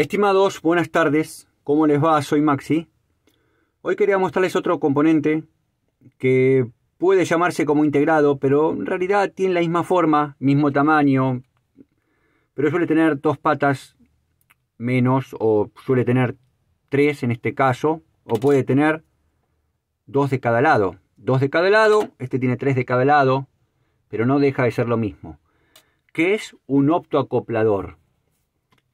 Estimados, buenas tardes. ¿Cómo les va? Soy Maxi. Hoy quería mostrarles otro componente que puede llamarse como integrado, pero en realidad tiene la misma forma, mismo tamaño, pero suele tener dos patas menos o suele tener tres en este caso, o puede tener dos de cada lado. Dos de cada lado, este tiene tres de cada lado, pero no deja de ser lo mismo. Que es un optoacoplador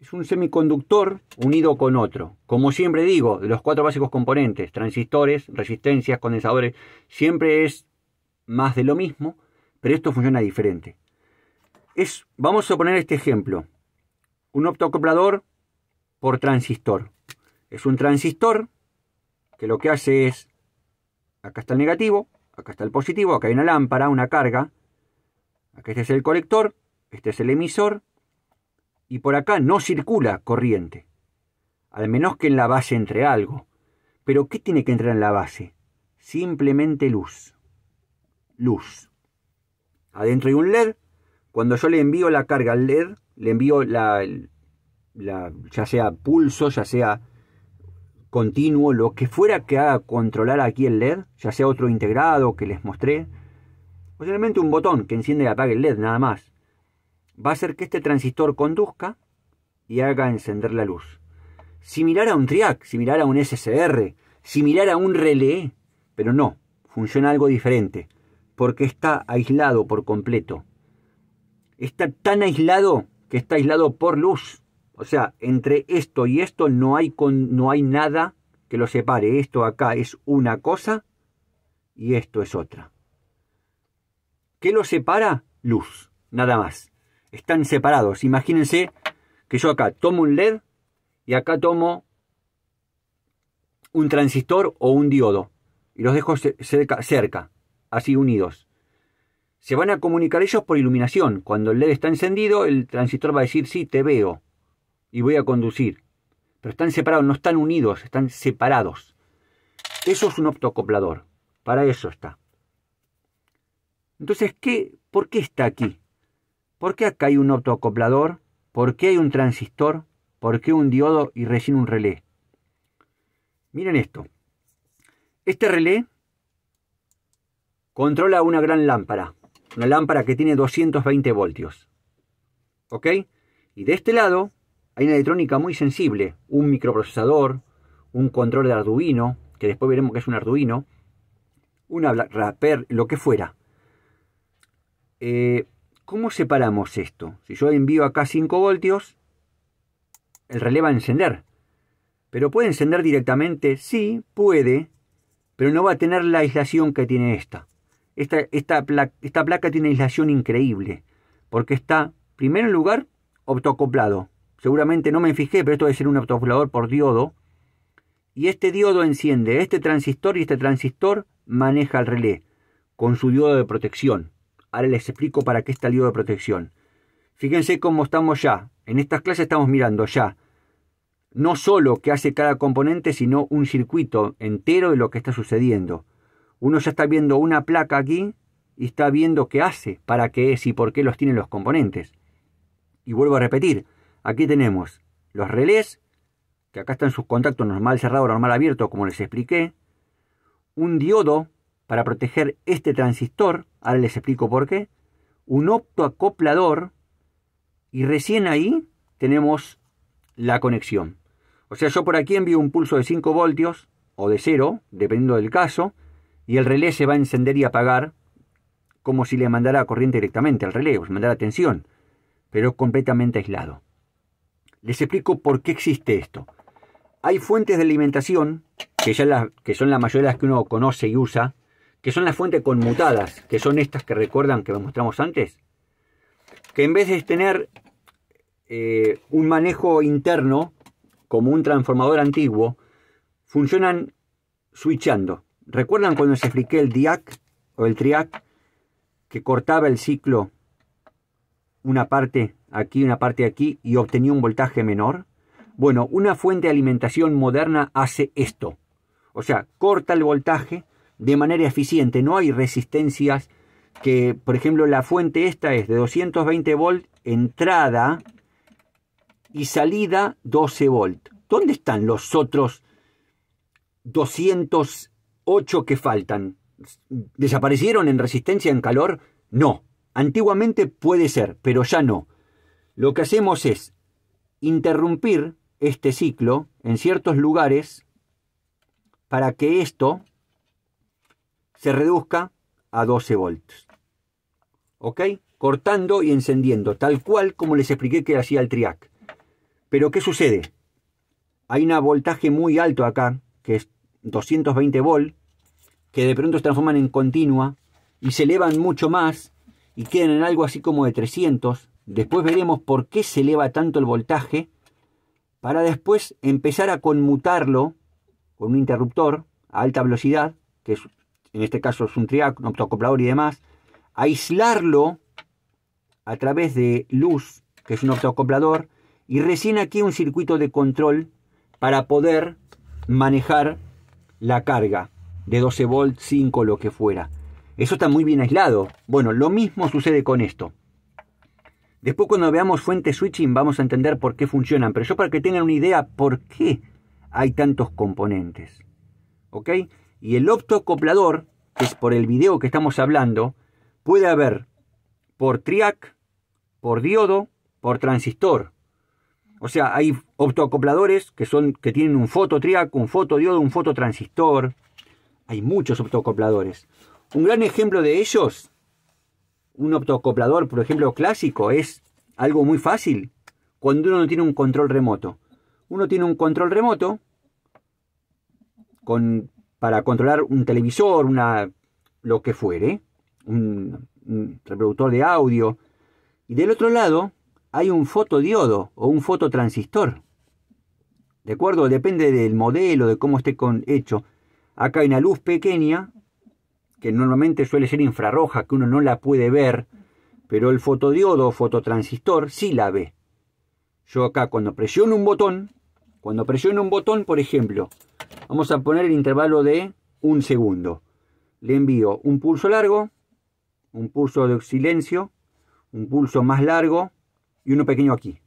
es un semiconductor unido con otro. Como siempre digo, de los cuatro básicos componentes, transistores, resistencias, condensadores, siempre es más de lo mismo, pero esto funciona diferente. Es, vamos a poner este ejemplo. Un optocoplador por transistor. Es un transistor que lo que hace es, acá está el negativo, acá está el positivo, acá hay una lámpara, una carga, acá este es el colector, este es el emisor, y por acá no circula corriente. Al menos que en la base entre algo. Pero ¿qué tiene que entrar en la base? Simplemente luz. Luz. Adentro hay un LED. Cuando yo le envío la carga al LED, le envío la, la ya sea pulso, ya sea continuo, lo que fuera que haga controlar aquí el LED, ya sea otro integrado que les mostré, simplemente un botón que enciende y apague el LED nada más va a hacer que este transistor conduzca y haga encender la luz. Similar a un TRIAC, similar a un SSR, similar a un relé, pero no, funciona algo diferente, porque está aislado por completo. Está tan aislado que está aislado por luz. O sea, entre esto y esto no hay, no hay nada que lo separe. Esto acá es una cosa y esto es otra. ¿Qué lo separa? Luz, nada más están separados. Imagínense que yo acá tomo un LED y acá tomo un transistor o un diodo y los dejo cerca, así unidos. Se van a comunicar ellos por iluminación. Cuando el LED está encendido, el transistor va a decir sí, te veo y voy a conducir. Pero están separados, no están unidos, están separados. Eso es un optocoplador. Para eso está. Entonces, ¿qué, ¿por qué está aquí? ¿Por qué acá hay un optoacoplador? ¿Por qué hay un transistor? ¿Por qué un diodo y recién un relé? Miren esto. Este relé controla una gran lámpara. Una lámpara que tiene 220 voltios. ¿Ok? Y de este lado hay una electrónica muy sensible. Un microprocesador, un control de Arduino, que después veremos que es un Arduino, un rapper, lo que fuera. Eh, ¿Cómo separamos esto? Si yo envío acá 5 voltios, el relé va a encender. ¿Pero puede encender directamente? Sí, puede, pero no va a tener la aislación que tiene esta. Esta, placa, tiene aislación increíble, porque está, primero en lugar, optocoplado. Seguramente no me fijé, pero esto debe ser un optocoplador por diodo. Y este diodo enciende este transistor y este transistor maneja el relé con su diodo de protección. Ahora les explico para qué está el lío de protección. Fíjense cómo estamos ya. En estas clases estamos mirando ya. No solo qué hace cada componente, sino un circuito entero de lo que está sucediendo. Uno ya está viendo una placa aquí y está viendo qué hace, para qué es y por qué los tienen los componentes. Y vuelvo a repetir, aquí tenemos los relés, que acá están sus contactos normal cerrado, normal abierto, como les expliqué. Un diodo para proteger este transistor, ahora les explico por qué, un optoacoplador y recién ahí tenemos la conexión. O sea, yo por aquí envío un pulso de 5 voltios o de 0, dependiendo del caso, y el relé se va a encender y apagar como si le mandara corriente directamente al relé, o le mandara tensión, pero completamente aislado. Les explico por qué existe esto. Hay fuentes de alimentación, que, ya las, que son las mayoría de las que uno conoce y usa, que son las fuentes conmutadas, que son estas que recuerdan que mostramos antes, que en vez de tener eh, un manejo interno, como un transformador antiguo, funcionan switchando. ¿Recuerdan cuando se expliqué el diac o el triac que cortaba el ciclo una parte aquí, una parte aquí y obtenía un voltaje menor? Bueno, una fuente de alimentación moderna hace esto. O sea, corta el voltaje de manera eficiente. No hay resistencias que, por ejemplo, la fuente esta es de 220 volt entrada y salida 12 volt. ¿Dónde están los otros 208 que faltan? ¿Desaparecieron en resistencia en calor? No. Antiguamente puede ser, pero ya no. Lo que hacemos es interrumpir este ciclo en ciertos lugares para que esto se reduzca a 12 volts. ¿Ok? Cortando y encendiendo, tal cual como les expliqué que hacía el TRIAC. Pero ¿qué sucede? Hay un voltaje muy alto acá, que es 220 volts, que de pronto se transforman en continua y se elevan mucho más y quedan en algo así como de 300. Después veremos por qué se eleva tanto el voltaje para después empezar a conmutarlo con un interruptor a alta velocidad, que es en este caso es un un optoacoplador y demás, aislarlo a través de luz, que es un optoacoplador, y recién aquí un circuito de control para poder manejar la carga de 12 volts, 5, lo que fuera. Eso está muy bien aislado. Bueno, lo mismo sucede con esto. Después cuando veamos fuentes switching vamos a entender por qué funcionan, pero yo para que tengan una idea por qué hay tantos componentes. ¿Ok? Y el optocoplador, que es por el video que estamos hablando, puede haber por triac, por diodo, por transistor. O sea, hay optocopladores que, son, que tienen un fototriac, un fotodiodo, un fototransistor. Hay muchos optocopladores. Un gran ejemplo de ellos, un optocoplador, por ejemplo, clásico, es algo muy fácil cuando uno no tiene un control remoto. Uno tiene un control remoto con para controlar un televisor, una lo que fuere, un, reproductor de audio. Y del otro lado hay un fotodiodo o un fototransistor. ¿De acuerdo? Depende del modelo, de cómo esté hecho. Acá hay una luz pequeña, que normalmente suele ser infrarroja, que uno no la puede ver, pero el fotodiodo o fototransistor sí la ve. Yo acá cuando presiono un botón, cuando presiono un botón, por ejemplo, Vamos a poner el intervalo de un segundo. Le envío un pulso largo, un pulso de silencio, un pulso más largo y uno pequeño aquí.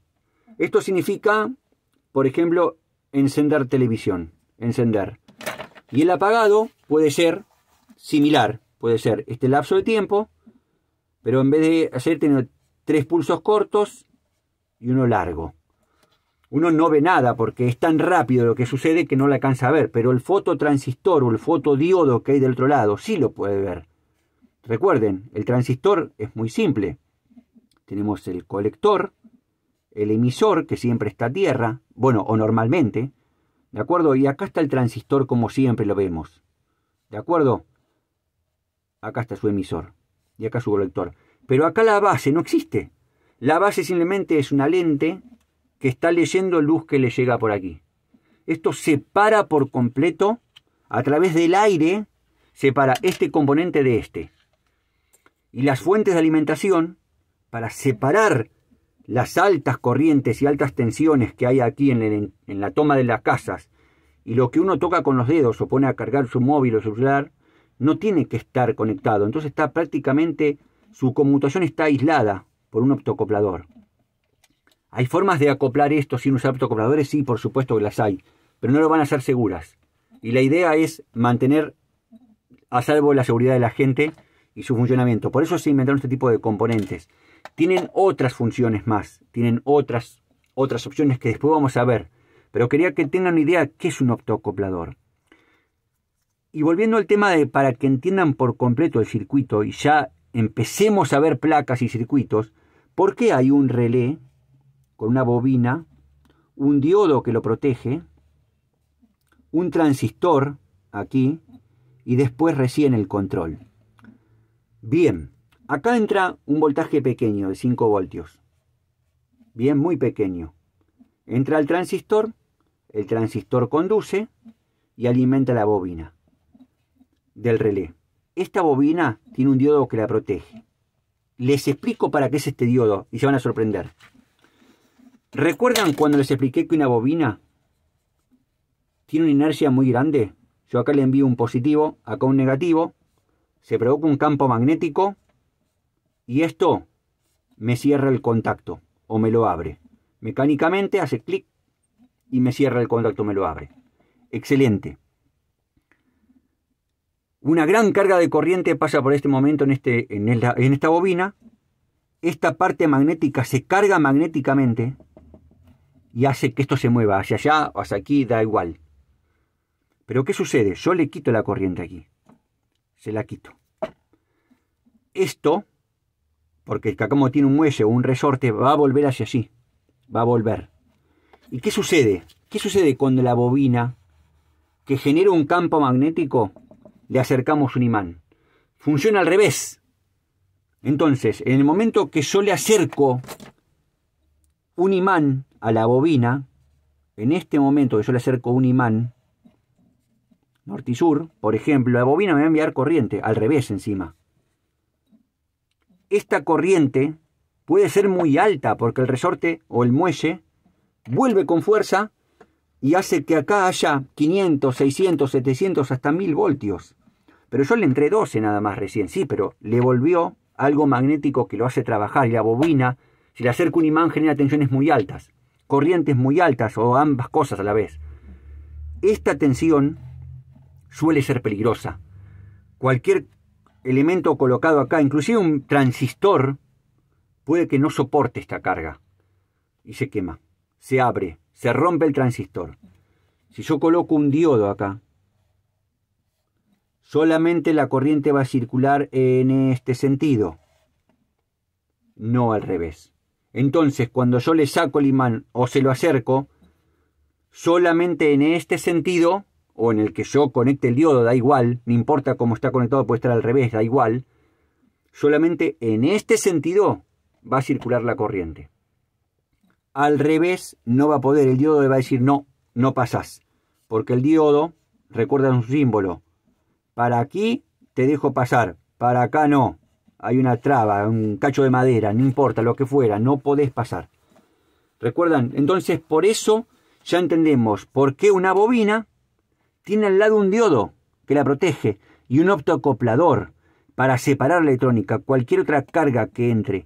Esto significa, por ejemplo, encender televisión, encender. Y el apagado puede ser similar, puede ser este lapso de tiempo, pero en vez de hacer tener tres pulsos cortos y uno largo uno no ve nada porque es tan rápido lo que sucede que no la alcanza a ver, pero el fototransistor o el fotodiodo que hay del otro lado sí lo puede ver. Recuerden, el transistor es muy simple. Tenemos el colector, el emisor que siempre está a tierra, bueno, o normalmente, ¿de acuerdo? Y acá está el transistor como siempre lo vemos. ¿De acuerdo? Acá está su emisor y acá su colector. Pero acá la base no existe. La base simplemente es una lente que está leyendo luz que le llega por aquí. Esto separa por completo, a través del aire, separa este componente de este. Y las fuentes de alimentación, para separar las altas corrientes y altas tensiones que hay aquí en, la toma de las casas, y lo que uno toca con los dedos o pone a cargar su móvil o su celular, no tiene que estar conectado. Entonces está prácticamente, su conmutación está aislada por un optocoplador. ¿Hay formas de acoplar esto sin usar autocopladores? Sí, por supuesto que las hay, pero no lo van a hacer seguras. Y la idea es mantener a salvo la seguridad de la gente y su funcionamiento. Por eso se inventaron este tipo de componentes. Tienen otras funciones más, tienen otras, otras opciones que después vamos a ver. Pero quería que tengan una idea de qué es un optocoplador. Y volviendo al tema de para que entiendan por completo el circuito y ya empecemos a ver placas y circuitos, ¿por qué hay un relé con una bobina, un diodo que lo protege, un transistor aquí y después recién el control. Bien, acá entra un voltaje pequeño de 5 voltios. Bien, muy pequeño. Entra el transistor, el transistor conduce y alimenta la bobina del relé. Esta bobina tiene un diodo que la protege. Les explico para qué es este diodo y se van a sorprender. ¿Recuerdan cuando les expliqué que una bobina tiene una inercia muy grande? Yo acá le envío un positivo, acá un negativo, se provoca un campo magnético y esto me cierra el contacto o me lo abre. Mecánicamente hace clic y me cierra el contacto, o me lo abre. Excelente. Una gran carga de corriente pasa por este momento en este, esta bobina. Esta parte magnética se carga magnéticamente y hace que esto se mueva hacia allá o hacia aquí, da igual. Pero ¿qué sucede? Yo le quito la corriente aquí. Se la quito. Esto, porque el cacamo tiene un muelle o un resorte, va a volver hacia allí. Va a volver. ¿Y qué sucede? ¿Qué sucede cuando la bobina que genera un campo magnético le acercamos un imán? Funciona al revés. Entonces, en el momento que yo le acerco un imán a la bobina, en este momento que yo le acerco un imán norte y sur, por ejemplo, la bobina me va a enviar corriente, al revés encima. Esta corriente puede ser muy alta porque el resorte o el muelle vuelve con fuerza y hace que acá haya 500, 600, 700, hasta 1000 voltios. Pero yo le entré 12 nada más recién, sí, pero le volvió algo magnético que lo hace trabajar la bobina, si le acerco un imán, genera tensiones muy altas corrientes muy altas o ambas cosas a la vez. Esta tensión suele ser peligrosa. Cualquier elemento colocado acá, inclusive un transistor, puede que no soporte esta carga y se quema, se abre, se rompe el transistor. Si yo coloco un diodo acá, solamente la corriente va a circular en este sentido, no al revés. Entonces, cuando yo le saco el imán o se lo acerco, solamente en este sentido, o en el que yo conecte el diodo, da igual, no importa cómo está conectado, puede estar al revés, da igual, solamente en este sentido va a circular la corriente. Al revés no va a poder, el diodo le va a decir no, no pasas, porque el diodo, recuerda un símbolo, para aquí te dejo pasar, para acá no, hay una traba, un cacho de madera, no importa lo que fuera, no podés pasar. ¿Recuerdan? Entonces, por eso ya entendemos por qué una bobina tiene al lado un diodo que la protege y un optoacoplador para separar la electrónica, cualquier otra carga que entre,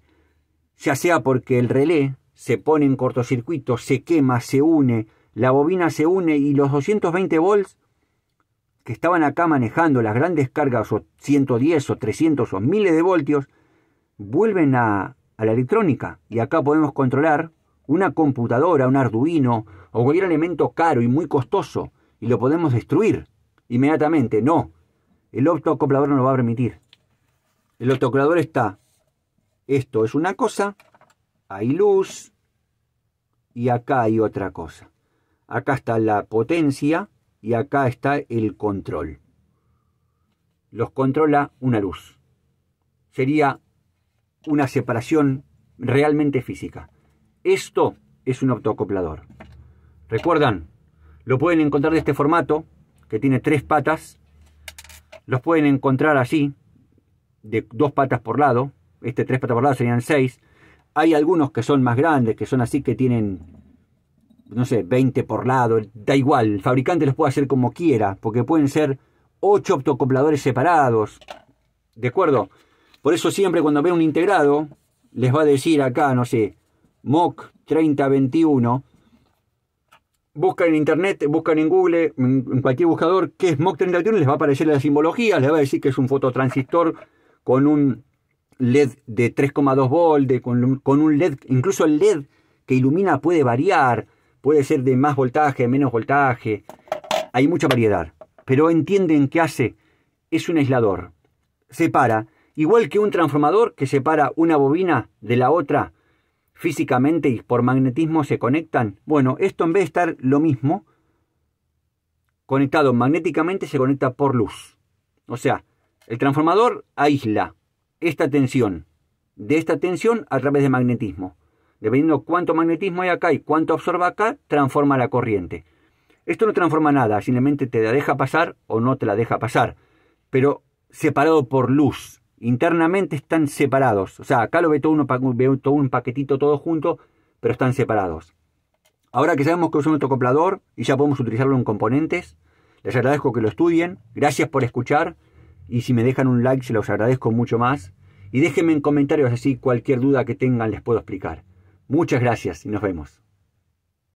ya sea porque el relé se pone en cortocircuito, se quema, se une, la bobina se une y los 220 volts que estaban acá manejando las grandes cargas o 110 o 300 o miles de voltios, vuelven a, la electrónica y acá podemos controlar una computadora, un Arduino o cualquier elemento caro y muy costoso y lo podemos destruir inmediatamente. No, el optoacoplador no lo va a permitir. El optoacoplador está, esto es una cosa, hay luz y acá hay otra cosa. Acá está la potencia y acá está el control. Los controla una luz. Sería una separación realmente física. Esto es un optocoplador. ¿Recuerdan? Lo pueden encontrar de este formato, que tiene tres patas. Los pueden encontrar así, de dos patas por lado. Este tres patas por lado serían seis. Hay algunos que son más grandes, que son así, que tienen no sé, 20 por lado, da igual, el fabricante les puede hacer como quiera, porque pueden ser 8 optocopladores separados, ¿de acuerdo? Por eso siempre cuando ve un integrado, les va a decir acá, no sé, MOC 3021, buscan en internet, buscan en Google, en cualquier buscador, qué es MOC 3021, les va a aparecer la simbología, les va a decir que es un fototransistor con un LED de 3,2 volts, con un LED, incluso el LED que ilumina puede variar, puede ser de más voltaje, menos voltaje, hay mucha variedad. Pero entienden qué hace, es un aislador, separa, igual que un transformador que separa una bobina de la otra físicamente y por magnetismo se conectan. Bueno, esto en vez de estar lo mismo, conectado magnéticamente se conecta por luz. O sea, el transformador aísla esta tensión de esta tensión a través de magnetismo. Dependiendo cuánto magnetismo hay acá y cuánto absorba acá, transforma la corriente. Esto no transforma nada, simplemente te la deja pasar o no te la deja pasar. Pero separado por luz. Internamente están separados. O sea, acá lo ve todo, todo un paquetito todo junto, pero están separados. Ahora que sabemos que es un autocoplador y ya podemos utilizarlo en componentes, les agradezco que lo estudien. Gracias por escuchar. Y si me dejan un like, se los agradezco mucho más. Y déjenme en comentarios así cualquier duda que tengan les puedo explicar. Muchas gracias y nos vemos.